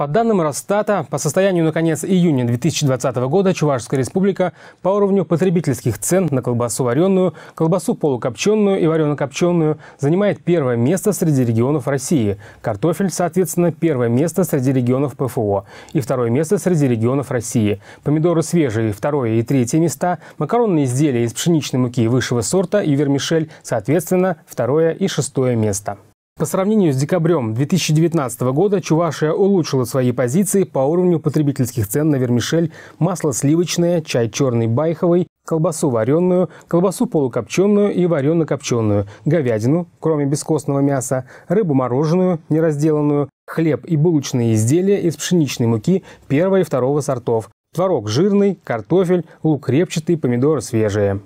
По данным Росстата, по состоянию на конец июня 2020 года Чувашская республика по уровню потребительских цен на колбасу вареную, колбасу полукопченую и варено-копченую занимает первое место среди регионов России. Картофель, соответственно, первое место среди регионов ПФО и второе место среди регионов России. Помидоры свежие – второе и третье места, макаронные изделия из пшеничной муки высшего сорта и вермишель, соответственно, второе и шестое место. По сравнению с декабрем 2019 года Чувашия улучшила свои позиции по уровню потребительских цен на вермишель, масло сливочное, чай черный байховый, колбасу вареную, колбасу полукопченую и варено-копченую, говядину, кроме бескостного мяса, рыбу мороженую, неразделанную, хлеб и булочные изделия из пшеничной муки первого и второго сортов, творог жирный, картофель, лук репчатый, помидоры свежие.